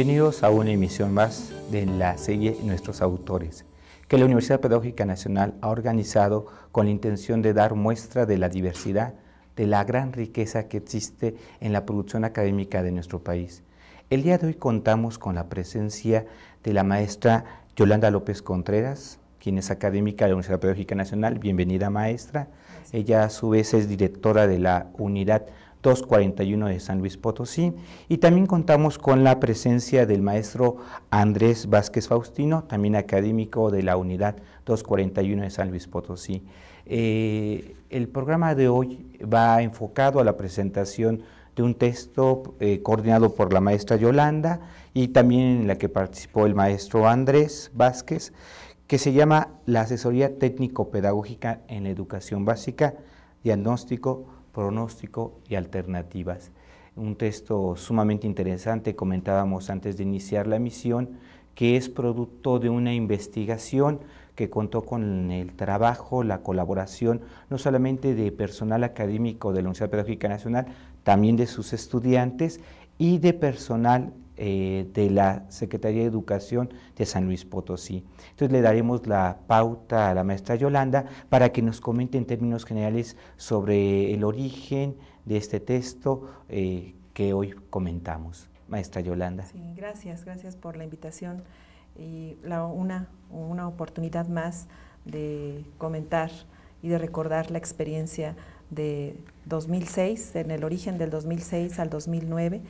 Bienvenidos a una emisión más de la serie Nuestros Autores, que la Universidad Pedagógica Nacional ha organizado con la intención de dar muestra de la diversidad, de la gran riqueza que existe en la producción académica de nuestro país. El día de hoy contamos con la presencia de la maestra Yolanda López Contreras, quien es académica de la Universidad Pedagógica Nacional. Bienvenida, maestra. Ella a su vez es directora de la Unidad 241 de San Luis Potosí. Y también contamos con la presencia del maestro Andrés Vázquez Faustino, también académico de la unidad 241 de San Luis Potosí. Eh, el programa de hoy va enfocado a la presentación de un texto eh, coordinado por la maestra Yolanda y también en la que participó el maestro Andrés Vázquez, que se llama La Asesoría Técnico-Pedagógica en Educación Básica, Diagnóstico, pronóstico y alternativas. Un texto sumamente interesante, comentábamos antes de iniciar la misión, que es producto de una investigación que contó con el trabajo, la colaboración, no solamente de personal académico de la Universidad Pedagógica Nacional, también de sus estudiantes y de personal eh, de la Secretaría de Educación de San Luis Potosí. Entonces le daremos la pauta a la maestra Yolanda para que nos comente en términos generales sobre el origen de este texto eh, que hoy comentamos. Maestra Yolanda. Sí, gracias, gracias por la invitación y una oportunidad más de comentar y de recordar la experiencia de 2006, en el origen del 2006 al 2009,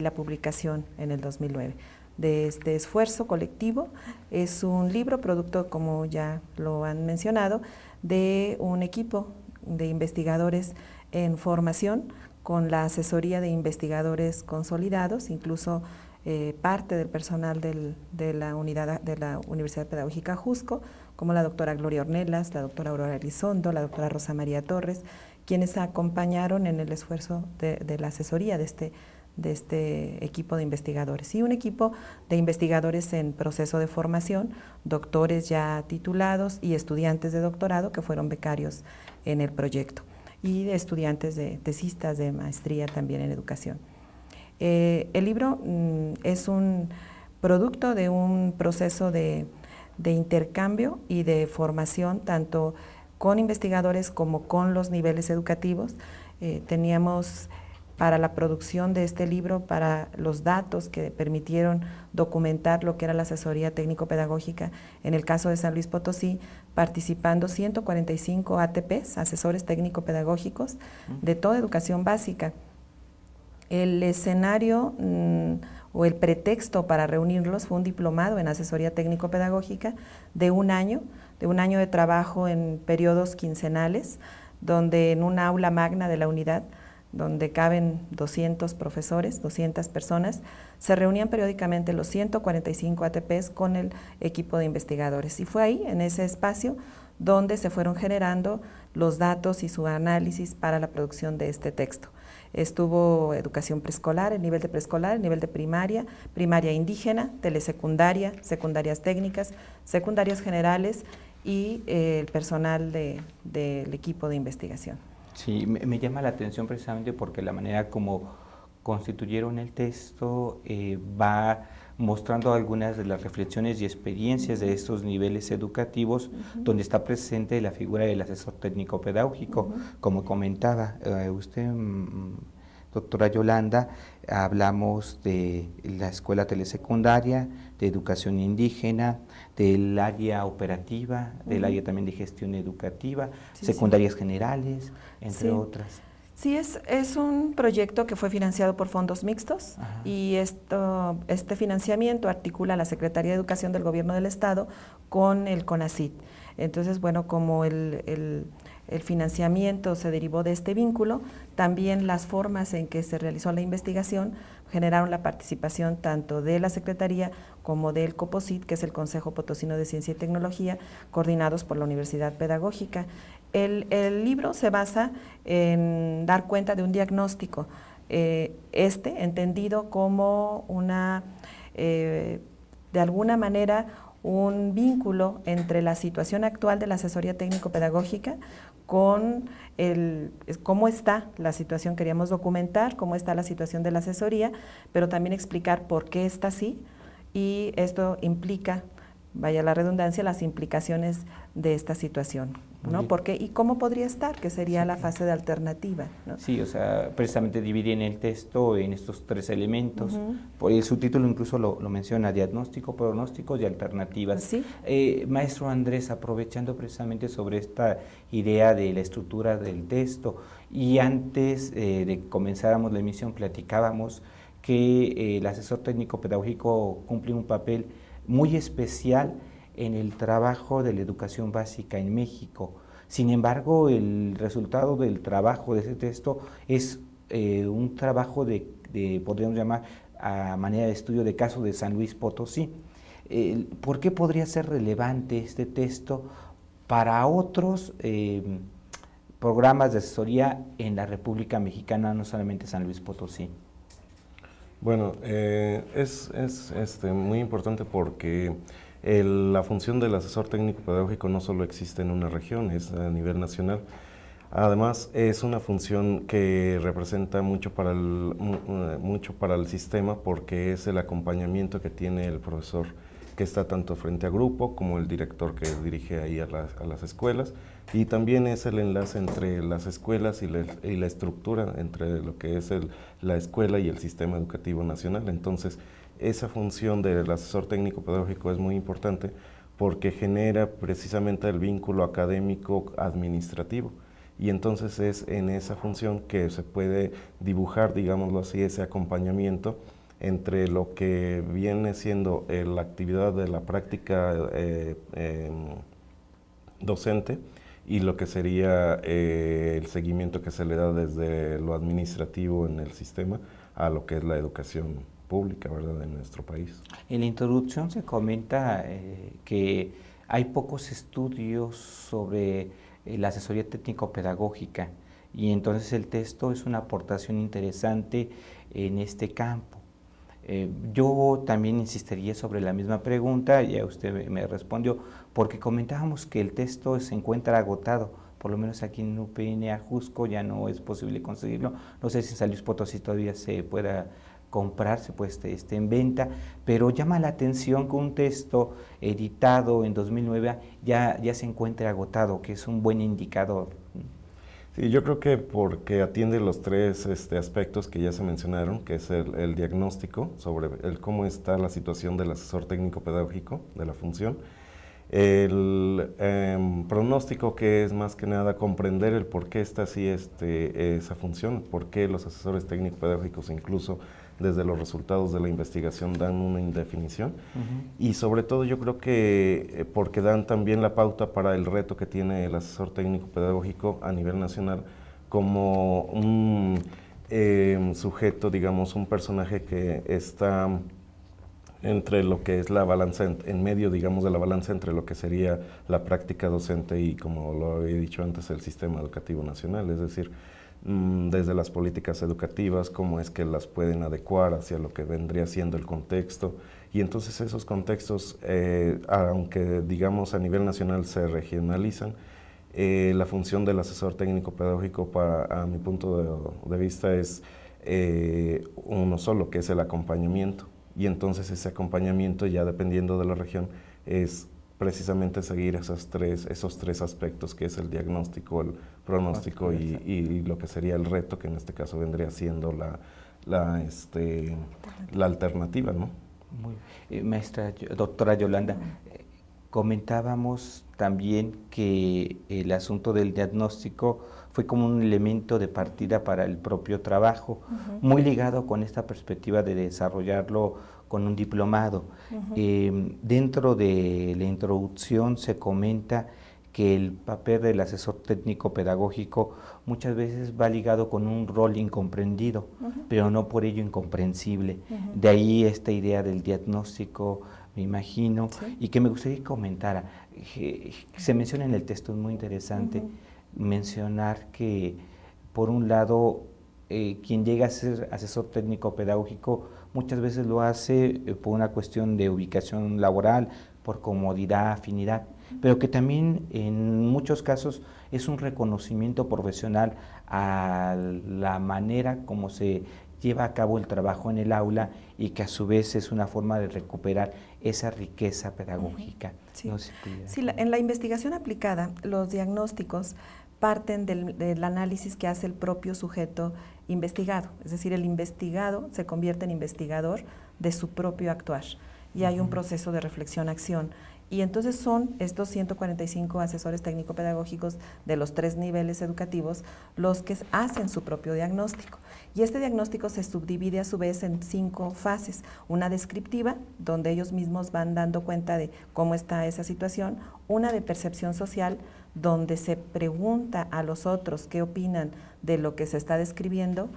la publicación en el 2009 de este esfuerzo colectivo. Es un libro producto, como ya lo han mencionado, de un equipo de investigadores en formación con la asesoría de investigadores consolidados, incluso eh, parte del personal de, la unidad, de la Universidad Pedagógica Jusco, como la doctora Gloria Ornelas, la doctora Aurora Elizondo, la doctora Rosa María Torres, quienes acompañaron en el esfuerzo de la asesoría de este de este equipo de investigadores. Y un equipo de investigadores en proceso de formación, doctores ya titulados y estudiantes de doctorado que fueron becarios en el proyecto y de estudiantes de tesistas de maestría también en educación. Eh, el libro mm, es un producto de un proceso de, intercambio y de formación tanto con investigadores como con los niveles educativos. Eh, teníamos para la producción de este libro, para los datos que permitieron documentar lo que era la asesoría técnico-pedagógica en el caso de San Luis Potosí, participando 145 ATPs, asesores técnico-pedagógicos, de toda educación básica. El escenario mm, o el pretexto para reunirlos fue un diplomado en asesoría técnico-pedagógica de un año, de un año de trabajo en periodos quincenales, donde en un aula magna de la unidad donde caben 200 profesores, 200 personas, se reunían periódicamente los 145 ATPs con el equipo de investigadores. Y fue ahí, en ese espacio, donde se fueron generando los datos y su análisis para la producción de este texto. Estuvo educación preescolar, el nivel de preescolar, el nivel de primaria, primaria indígena, telesecundaria, secundarias técnicas, secundarias generales y eh, el personal del equipo de investigación. Sí, me, llama la atención precisamente porque la manera como constituyeron el texto eh, va mostrando algunas de las reflexiones y experiencias de estos niveles educativos, donde está presente la figura del asesor técnico pedagógico. Como comentaba eh, usted, mm, doctora Yolanda, hablamos de la escuela telesecundaria, de educación indígena, del área operativa, del área también de gestión educativa, secundarias generales, entre otras. Sí, es, es un proyecto que fue financiado por fondos mixtos y esto, este financiamiento articula la Secretaría de Educación del Gobierno del Estado con el CONACIT. Entonces, bueno, como el el financiamiento se derivó de este vínculo, también las formas en que se realizó la investigación generaron la participación tanto de la Secretaría como del COPOSIT, que es el Consejo Potosino de Ciencia y Tecnología, coordinados por la Universidad Pedagógica. El, libro se basa en dar cuenta de un diagnóstico, eh, este entendido como una, eh, de alguna manera, un vínculo entre la situación actual de la asesoría técnico-pedagógica con el, cómo está la situación, queríamos documentar cómo está la situación de la asesoría, pero también explicar por qué está así y esto implica vaya la redundancia, las implicaciones de esta situación. ¿no? Porque, ¿Y cómo podría estar? Que sería la fase de alternativa. Sí, o sea, precisamente en el texto en estos tres elementos. Por el subtítulo incluso lo, menciona, diagnóstico, pronóstico y alternativas. ¿Sí? Eh, maestro Andrés, aprovechando precisamente sobre esta idea de la estructura del texto, y antes eh, de que comenzáramos la emisión platicábamos que eh, el asesor técnico pedagógico cumple un papel muy especial en el trabajo de la educación básica en México. Sin embargo, el resultado del trabajo de este texto es eh, un trabajo de, podríamos llamar a manera de estudio de caso de San Luis Potosí. ¿Por qué podría ser relevante este texto para otros eh, programas de asesoría en la República Mexicana, no solamente San Luis Potosí? Bueno, eh, es, este, muy importante porque la función del asesor técnico pedagógico no solo existe en una región, es a nivel nacional. Además, es una función que representa mucho para, el, eh, mucho para el sistema porque es el acompañamiento que tiene el profesor que está tanto frente a grupo como el director que dirige ahí a a las escuelas y también es el enlace entre las escuelas y la, estructura entre lo que es la escuela y el sistema educativo nacional. Entonces, esa función del asesor técnico pedagógico es muy importante porque genera precisamente el vínculo académico-administrativo. Y entonces es en esa función que se puede dibujar, digámoslo así, ese acompañamiento entre lo que viene siendo la actividad de la práctica eh, em, docente y lo que sería eh, el seguimiento que se le da desde lo administrativo en el sistema a lo que es la educación pública, ¿verdad?, en nuestro país. En la introducción se comenta eh, que hay pocos estudios sobre eh, la asesoría técnico-pedagógica y entonces el texto es una aportación interesante en este campo. yo también insistiría sobre la misma pregunta, ya usted me respondió, porque comentábamos que el texto se encuentra agotado, por lo menos aquí en UPN Jusco ya no es posible conseguirlo, no sé si en San Potosí todavía se pueda comprarse, pues este, esté en venta, pero llama la atención que un texto editado en 2009 ya, ya se encuentre agotado, que es un buen indicador. Sí, yo creo que porque atiende los tres este, aspectos que ya se mencionaron, que es el, el diagnóstico sobre el cómo está la situación del asesor técnico pedagógico de la función, el em, pronóstico que es más que nada comprender el por qué está así este, esa función, por qué los asesores técnicos pedagógicos incluso desde los resultados de la investigación dan una indefinición y sobre todo yo creo que eh, porque dan también la pauta para el reto que tiene el asesor técnico-pedagógico a nivel nacional como un em, sujeto, digamos, un personaje que está entre lo que es la balanza, en, medio, digamos, de la balanza entre lo que sería la práctica docente y, como lo había dicho antes, el sistema educativo nacional, es decir, mm, desde las políticas educativas, cómo es que las pueden adecuar hacia lo que vendría siendo el contexto. Y entonces esos contextos, eh, aunque digamos a nivel nacional se regionalizan, eh, la función del asesor técnico pedagógico, para, a mi punto de, vista, es eh, uno solo, que es el acompañamiento y entonces ese acompañamiento ya dependiendo de la región es precisamente seguir esas tres, esos tres aspectos que es el diagnóstico, el pronóstico y, lo que sería el reto, que en este caso vendría siendo la, la, este, la alternativa. ¿no? Muy, eh, maestra, doctora Yolanda, eh, comentábamos también que el asunto del diagnóstico fue como un elemento de partida para el propio trabajo, muy ligado con esta perspectiva de desarrollarlo con un diplomado. Em, dentro de la introducción se comenta que el papel del asesor técnico pedagógico muchas veces va ligado con un rol incomprendido, pero no por ello incomprensible. De ahí esta idea del diagnóstico, me imagino, y que me gustaría que Se menciona en el texto, es muy interesante mencionar que, por un lado, eh, quien llega a ser asesor técnico pedagógico muchas veces lo hace eh, por una cuestión de ubicación laboral, por comodidad, afinidad, pero que también en muchos casos es un reconocimiento profesional a la manera como se lleva a cabo el trabajo en el aula y que a su vez es una forma de recuperar esa riqueza pedagógica. Sí, en la investigación aplicada, los diagnósticos parten del, del, análisis que hace el propio sujeto investigado, es decir, el investigado se convierte en investigador de su propio actuar y hay un proceso de reflexión-acción y entonces son estos 145 asesores técnico-pedagógicos de los tres niveles educativos los que hacen su propio diagnóstico. Y este diagnóstico se subdivide a su vez en cinco fases. Una descriptiva, donde ellos mismos van dando cuenta de cómo está esa situación. Una de percepción social, donde se pregunta a los otros qué opinan de lo que se está describiendo.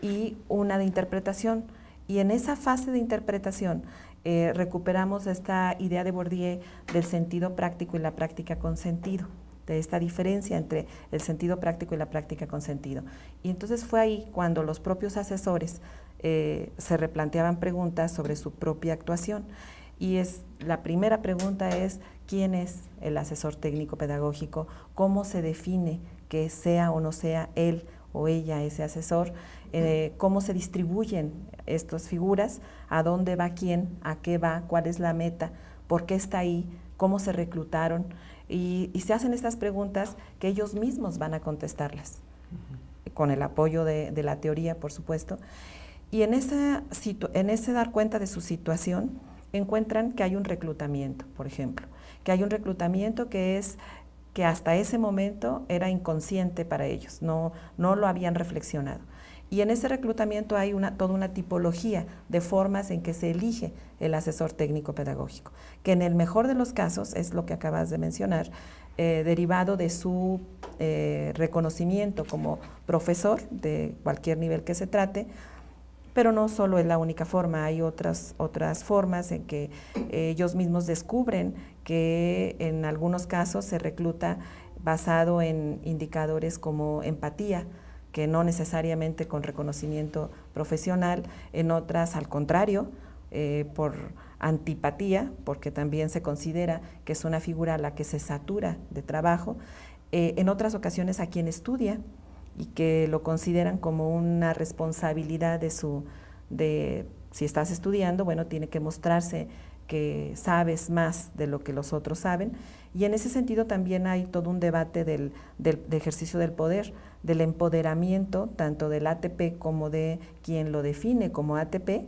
Y una de interpretación. Y en esa fase de interpretación eh, recuperamos esta idea de Bordier del sentido práctico y la práctica con sentido de esta diferencia entre el sentido práctico y la práctica con sentido. Y entonces fue ahí cuando los propios asesores eh, se replanteaban preguntas sobre su propia actuación. Y es, la primera pregunta es, ¿quién es el asesor técnico pedagógico? ¿Cómo se define que sea o no sea él o ella ese asesor? Eh, cómo se distribuyen estas figuras, a dónde va quién, a qué va, cuál es la meta, por qué está ahí, cómo se reclutaron. Y, se hacen estas preguntas que ellos mismos van a contestarlas, con el apoyo de, la teoría, por supuesto. Y en, ese dar cuenta de su situación, encuentran que hay un reclutamiento, por ejemplo, que hay un reclutamiento que es que hasta ese momento era inconsciente para ellos, no lo habían reflexionado. Y en ese reclutamiento hay una, toda una tipología de formas en que se elige el asesor técnico pedagógico, que en el mejor de los casos, es lo que acabas de mencionar, eh, derivado de su eh, reconocimiento como profesor de cualquier nivel que se trate, pero no solo es la única forma, hay otras, otras formas en que eh, ellos mismos descubren que en algunos casos se recluta basado en indicadores como empatía, que no necesariamente con reconocimiento profesional, en otras al contrario, eh, por antipatía, porque también se considera que es una figura a la que se satura de trabajo, eh, en otras ocasiones a quien estudia y que lo consideran como una responsabilidad de su, de si estás estudiando, bueno, tiene que mostrarse que sabes más de lo que los otros saben. Y en ese sentido también hay todo un debate del ejercicio del poder del empoderamiento tanto del ATP como de quien lo define como ATP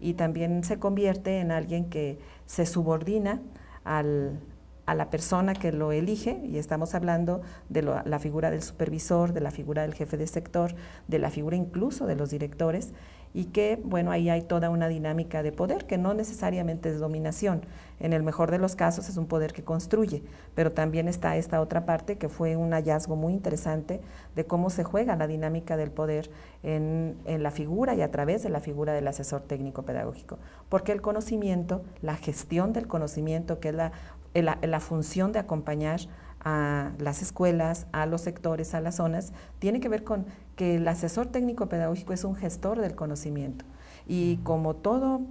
y también se convierte en alguien que se subordina al a la persona que lo elige, y estamos hablando de la figura del supervisor, de la figura del jefe de sector, de la figura incluso de los directores, y que, bueno, ahí hay toda una dinámica de poder que no necesariamente es dominación. En el mejor de los casos es un poder que construye, pero también está esta otra parte que fue un hallazgo muy interesante de cómo se juega la dinámica del poder en, en la figura y a través de la figura del asesor técnico pedagógico. Porque el conocimiento, la gestión del conocimiento, que es la eh, la, la función de acompañar a las escuelas, a los sectores, a las zonas, tiene que ver con que el asesor técnico pedagógico es un gestor del conocimiento. Y como todo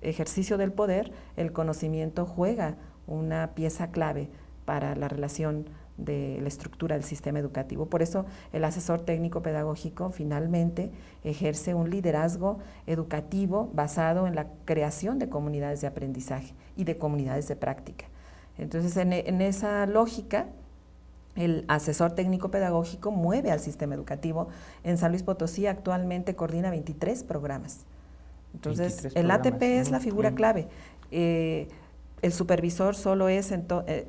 ejercicio del poder, el conocimiento juega una pieza clave para la relación de la estructura del sistema educativo. Por eso el asesor técnico pedagógico finalmente ejerce un liderazgo educativo basado en la creación de comunidades de aprendizaje y de comunidades de práctica. Entonces, en, esa lógica, el asesor técnico pedagógico mueve al sistema educativo. En San Luis Potosí actualmente coordina 23 programas. Entonces, el ATP es la figura mm. clave. Eh, el supervisor solo es, todo. Eh,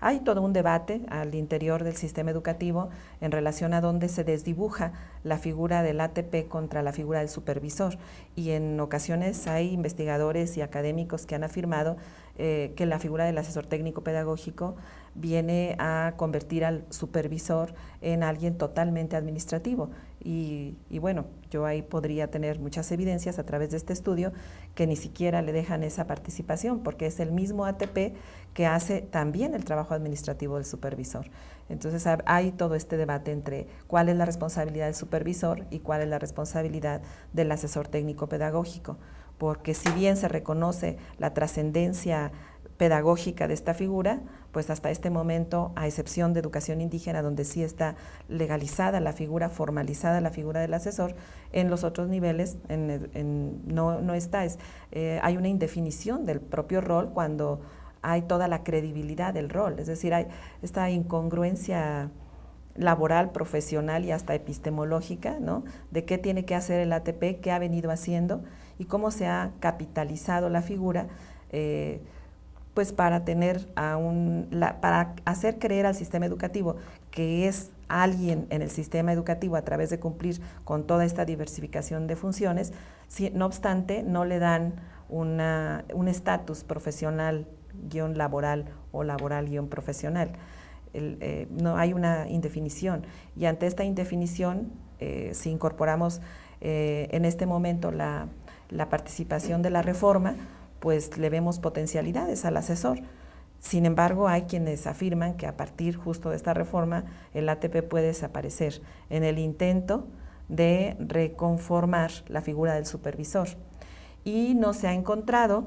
hay todo un debate al interior del sistema educativo en relación a dónde se desdibuja la figura del ATP contra la figura del supervisor y en ocasiones hay investigadores y académicos que han afirmado eh, que la figura del asesor técnico pedagógico viene a convertir al supervisor en alguien totalmente administrativo y, bueno, yo ahí podría tener muchas evidencias a través de este estudio que ni siquiera le dejan esa participación, porque es el mismo ATP que hace también el trabajo administrativo del supervisor. Entonces hay todo este debate entre cuál es la responsabilidad del supervisor y cuál es la responsabilidad del asesor técnico pedagógico, porque si bien se reconoce la trascendencia pedagógica de esta figura, pues hasta este momento, a excepción de educación indígena, donde sí está legalizada la figura, formalizada la figura del asesor, en los otros niveles no, está. Es, eh, hay una indefinición del propio rol cuando hay toda la credibilidad del rol, es decir, hay esta incongruencia laboral, profesional y hasta epistemológica, ¿no? De qué tiene que hacer el ATP, qué ha venido haciendo y cómo se ha capitalizado la figura. Eh, pues para tener a un, para hacer creer al sistema educativo que es alguien en el sistema educativo a través de cumplir con toda esta diversificación de funciones, si, no obstante, no le dan una, un estatus profesional guión laboral o laboral guión profesional. Eh, no hay una indefinición y ante esta indefinición, eh, si incorporamos eh, en este momento la, la participación de la reforma, pues le vemos potencialidades al asesor. Sin embargo, hay quienes afirman que a partir justo de esta reforma el ATP puede desaparecer en el intento de reconformar la figura del supervisor. Y no se ha encontrado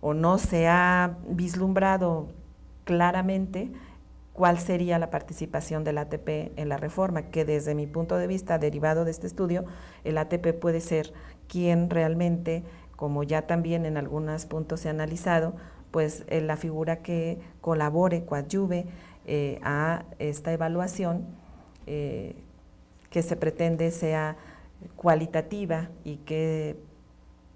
o no se ha vislumbrado claramente cuál sería la participación del ATP en la reforma, que desde mi punto de vista, derivado de este estudio, el ATP puede ser quien realmente como ya también en algunos puntos se ha analizado, pues eh, la figura que colabore, coadyuve eh, a esta evaluación eh, que se pretende sea cualitativa y que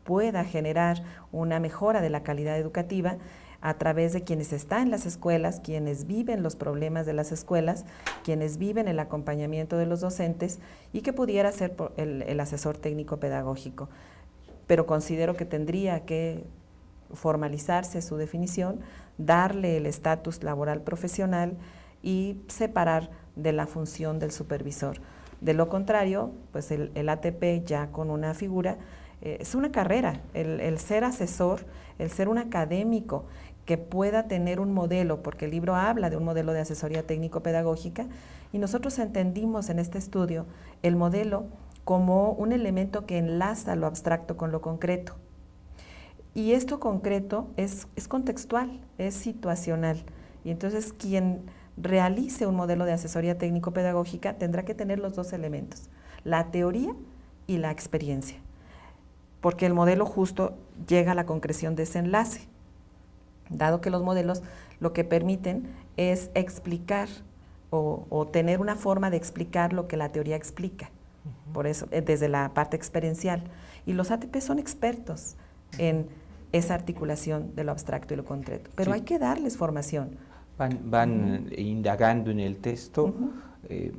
pueda generar una mejora de la calidad educativa a través de quienes están en las escuelas, quienes viven los problemas de las escuelas, quienes viven el acompañamiento de los docentes y que pudiera ser el asesor técnico pedagógico pero considero que tendría que formalizarse su definición, darle el estatus laboral profesional y separar de la función del supervisor. De lo contrario, pues el, ATP ya con una figura eh, es una carrera, el ser asesor, el ser un académico que pueda tener un modelo, porque el libro habla de un modelo de asesoría técnico-pedagógica, y nosotros entendimos en este estudio el modelo como un elemento que enlaza lo abstracto con lo concreto. Y esto concreto es, contextual, es situacional. Y entonces quien realice un modelo de asesoría técnico-pedagógica tendrá que tener los dos elementos, la teoría y la experiencia, porque el modelo justo llega a la concreción de ese enlace, dado que los modelos lo que permiten es explicar o tener una forma de explicar lo que la teoría explica por eso, eh, desde la parte experiencial. Y los ATP son expertos en esa articulación de lo abstracto y lo concreto, pero hay que darles formación. Van, eh, indagando en el texto eh,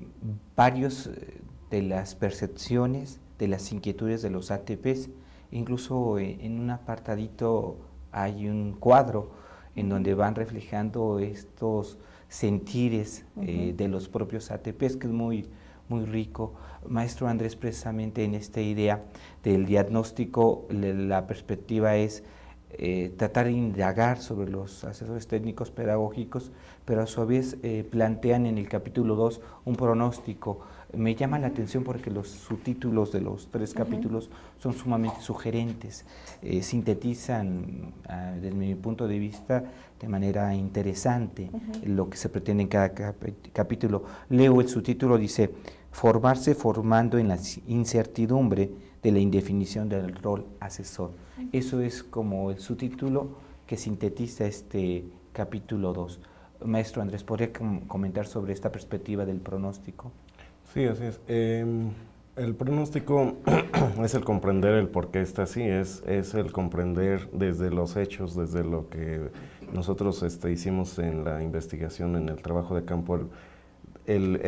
varios de las percepciones, de las inquietudes de los ATPs. Incluso en un apartadito hay un cuadro en donde van reflejando estos sentires de los propios ATPs, que es muy, muy rico. Maestro Andrés, precisamente en esta idea del diagnóstico, la perspectiva es eh, tratar de indagar sobre los asesores técnicos pedagógicos, pero a su vez eh, plantean en el capítulo 2 un pronóstico. Me llama la atención porque los subtítulos de los tres capítulos son sumamente sugerentes, eh, sintetizan ah, desde mi punto de vista de manera interesante lo que se pretende en cada capítulo. Leo el subtítulo, dice, formarse formando en la incertidumbre de la indefinición del rol asesor. Eso es como el subtítulo que sintetiza este capítulo 2. Maestro Andrés, ¿podría comentar sobre esta perspectiva del pronóstico? Sí, así es. Em, el pronóstico es el comprender el por qué está así, es, es el comprender desde los hechos, desde lo que nosotros este, hicimos en la investigación, en el trabajo de campo, el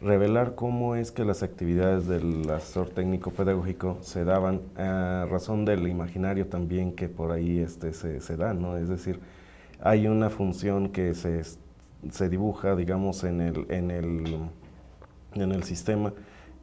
revelar cómo es que las actividades del asesor técnico pedagógico se daban a razón del imaginario también que por ahí este, se, se da, ¿no? Es decir, hay una función que se, se dibuja, digamos, en el, en el, en el sistema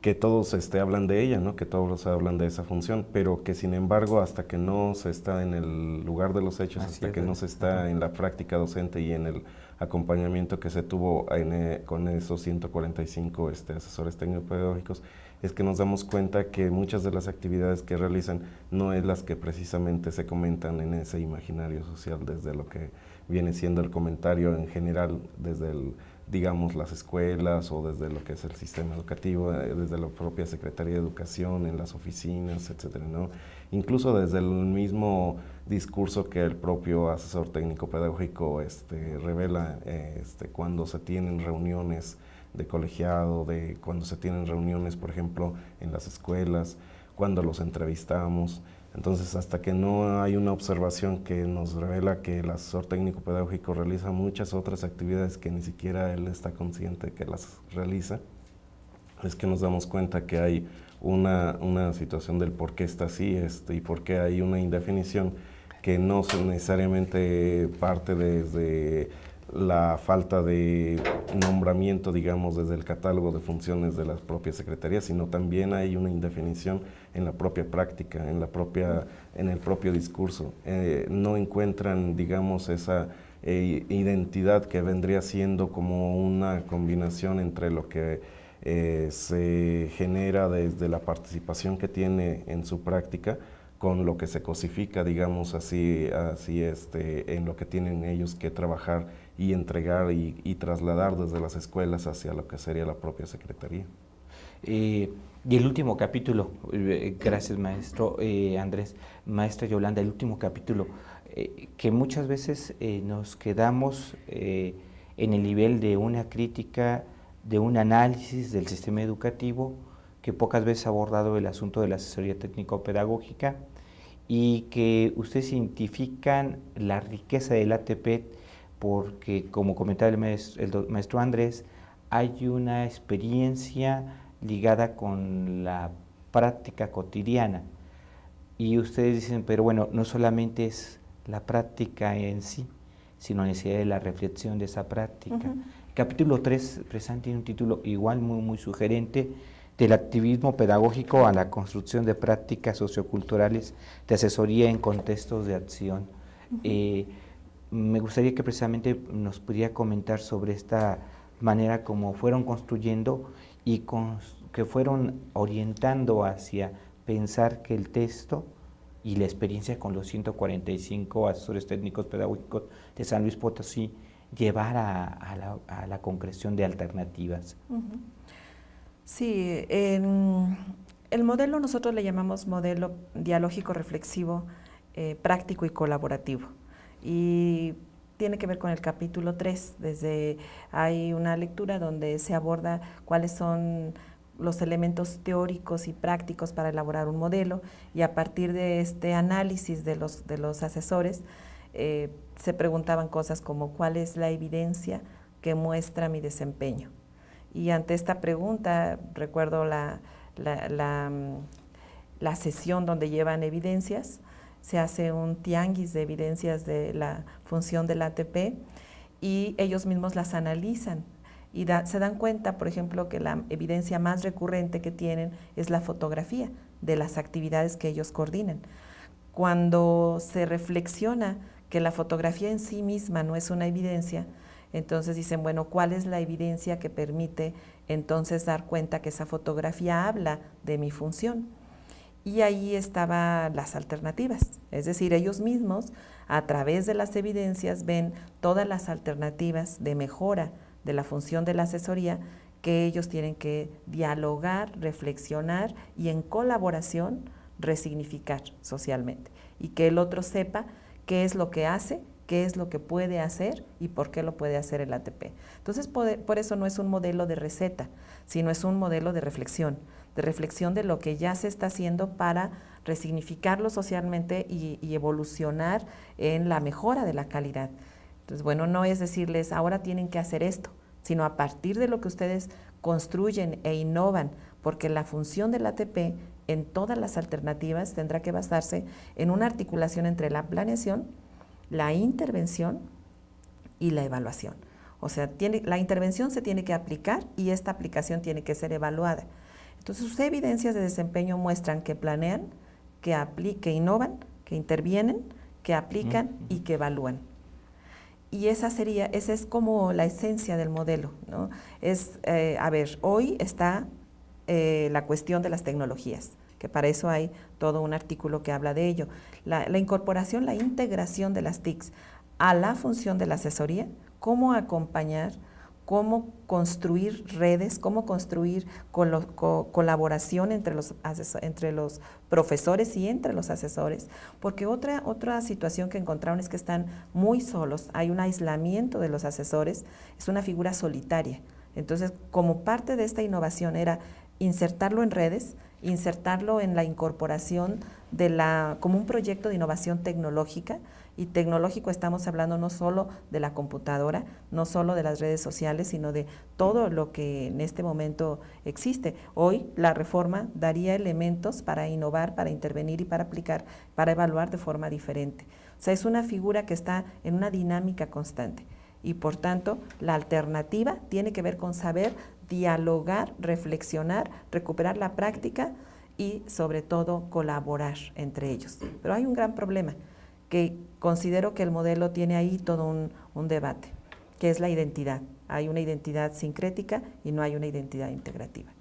que todos este, hablan de ella, ¿no? que todos hablan de esa función, pero que sin embargo hasta que no se está en el lugar de los hechos, hasta que ¿eh? no se está en la práctica docente y en el acompañamiento que se tuvo eh, con esos 145 este, asesores tecnopedagógicos, es que nos damos cuenta que muchas de las actividades que realizan no es las que precisamente se comentan en ese imaginario social desde lo que viene siendo el comentario en general, desde el digamos, las escuelas o desde lo que es el sistema educativo, eh, desde la propia Secretaría de Educación, en las oficinas, etcétera, Incluso desde el mismo discurso que el propio asesor técnico pedagógico este, revela eh, este, cuando se tienen reuniones de colegiado, de cuando se tienen reuniones, por ejemplo, en las escuelas, cuando los entrevistamos, entonces, hasta que no hay una observación que nos revela que el asesor técnico pedagógico realiza muchas otras actividades que ni siquiera él está consciente que las realiza, es que nos damos cuenta que hay una, una situación del por qué está así este, y por qué hay una indefinición que no es necesariamente parte desde la falta de nombramiento, digamos, desde el catálogo de funciones de las propias secretarías, sino también hay una indefinición en la propia práctica, en, la propia, en el propio discurso. Eh, no encuentran, digamos, esa eh, identidad que vendría siendo como una combinación entre lo que eh, se genera desde la participación que tiene en su práctica con lo que se cosifica, digamos así, así este, en lo que tienen ellos que trabajar y entregar y trasladar desde las escuelas hacia lo que sería la propia Secretaría. Eh, y el último capítulo, eh, gracias maestro eh, Andrés, maestra Yolanda, el último capítulo, que muchas veces nos quedamos en el nivel de una crítica, de un análisis del sistema educativo, que pocas veces ha abordado el asunto de la asesoría técnico-pedagógica y que ustedes identifican la riqueza del ATP porque, como comentaba el maestro, el maestro Andrés, hay una experiencia ligada con la práctica cotidiana. Y ustedes dicen, pero bueno, no solamente es la práctica en sí, sino la necesidad de la reflexión de esa práctica. Capítulo 3 presenta un título igual muy, muy sugerente, del activismo pedagógico a la construcción de prácticas socioculturales de asesoría en contextos de acción. Eh, me gustaría que precisamente nos pudiera comentar sobre esta manera como fueron construyendo y que fueron orientando hacia pensar que el texto y la experiencia con los 145 asesores técnicos pedagógicos de San Luis Potosí llevara a, la, concreción de alternativas. Sí, el modelo nosotros le llamamos modelo dialógico reflexivo, eh, práctico y colaborativo. Y tiene que ver con el capítulo 3. Desde hay una lectura donde se aborda cuáles son los elementos teóricos y prácticos para elaborar un modelo y a partir de este análisis de los, de los asesores eh, se preguntaban cosas como cuál es la evidencia que muestra mi desempeño. Y ante esta pregunta recuerdo la, la, la mm, sesión donde llevan evidencias se hace un tianguis de evidencias de la función del ATP y ellos mismos las analizan y se dan cuenta, por ejemplo, que la evidencia más recurrente que tienen es la fotografía de las actividades que ellos coordinan. Cuando se reflexiona que la fotografía en sí misma no es una evidencia, entonces dicen, bueno, ¿cuál es la evidencia que permite entonces dar cuenta que esa fotografía habla de mi función? y ahí estaban las alternativas. Es decir, ellos mismos, a través de las evidencias, ven todas las alternativas de mejora de la función de la asesoría que ellos tienen que dialogar, reflexionar y en colaboración resignificar socialmente. Y que el otro sepa qué es lo que hace, qué es lo que puede hacer y por qué lo puede hacer el ATP. Entonces, por, por eso no es un modelo de receta, sino es un modelo de reflexión de reflexión de lo que ya se está haciendo para resignificarlo socialmente y, evolucionar en la mejora de la calidad. Entonces, bueno, no es decirles ahora tienen que hacer esto, sino a partir de lo que ustedes construyen e innovan, porque la función del ATP en todas las alternativas tendrá que basarse en una articulación entre la planeación, la intervención y la evaluación. O sea, la intervención se tiene que aplicar y esta aplicación tiene que ser evaluada. Entonces, sus evidencias de desempeño muestran que planean, que, que innovan, que intervienen, que aplican y que evalúan. Y esa sería, esa es como la esencia del modelo, ¿no? Es, eh, a ver, hoy está eh, la cuestión de las tecnologías, que para eso hay todo un artículo que habla de ello. la incorporación, la integración de las TICs a la función de la asesoría, cómo acompañar cómo construir redes, cómo construir colaboración entre los, entre los profesores y entre los asesores, porque otra, otra situación que encontraron es que están muy solos, hay un aislamiento de los asesores, es una figura solitaria. Entonces, como parte de esta innovación era insertarlo en redes, insertarlo en la incorporación de la, como un proyecto de innovación tecnológica y tecnológico estamos hablando no solo de la computadora, no solo de las redes sociales, sino de todo lo que en este momento existe. Hoy la reforma daría elementos para innovar, para intervenir y para aplicar, para evaluar de forma diferente. O sea, es una figura que está en una dinámica constante y por tanto la alternativa tiene que ver con saber dialogar, reflexionar, recuperar la práctica y sobre todo colaborar entre ellos. Pero hay un gran problema que considero que el modelo tiene ahí todo un, debate, que es la identidad. Hay una identidad sincrética y no hay una identidad integrativa.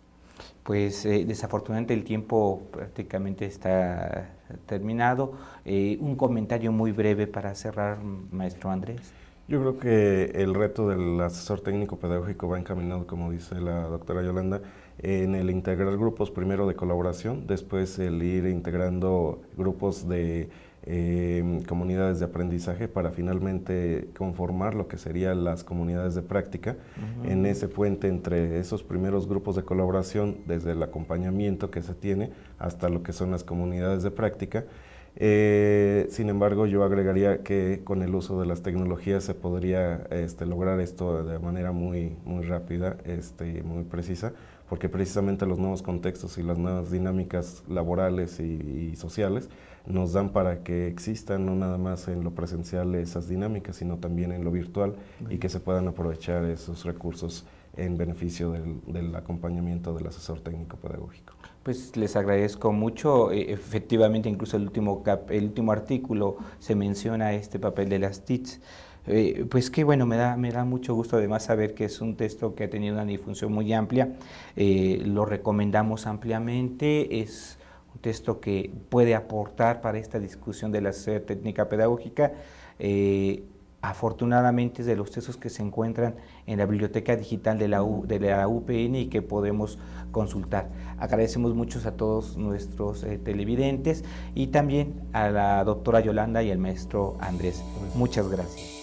Pues eh, desafortunadamente el tiempo prácticamente está terminado. Eh, un comentario muy breve para cerrar, maestro Andrés. Yo creo que el reto del asesor técnico pedagógico va encaminado, como dice la doctora Yolanda, en el integrar grupos primero de colaboración, después el ir integrando grupos de Em, comunidades de aprendizaje para finalmente conformar lo que serían las comunidades de práctica en ese puente entre esos primeros grupos de colaboración, desde el acompañamiento que se tiene hasta lo que son las comunidades de práctica. Eh, sin embargo, yo agregaría que con el uso de las tecnologías se podría este, lograr esto de manera muy, muy rápida este, muy precisa, porque precisamente los nuevos contextos y las nuevas dinámicas laborales y sociales nos dan para que existan no nada más en lo presencial esas dinámicas, sino también en lo virtual y que se puedan aprovechar esos recursos en beneficio del, acompañamiento del asesor técnico pedagógico. Pues les agradezco mucho. E, efectivamente, incluso el último, el último artículo se menciona este papel de las TICs. Eh, pues que bueno, me da, me da mucho gusto además saber que es un texto que ha tenido una difusión muy amplia. Eh, lo recomendamos ampliamente. Es texto que puede aportar para esta discusión de la técnica pedagógica. Eh, afortunadamente es de los textos que se encuentran en la biblioteca digital de la, de la UPN y que podemos consultar. Agradecemos mucho a todos nuestros eh, televidentes y también a la doctora Yolanda y al maestro Andrés. Muchas gracias.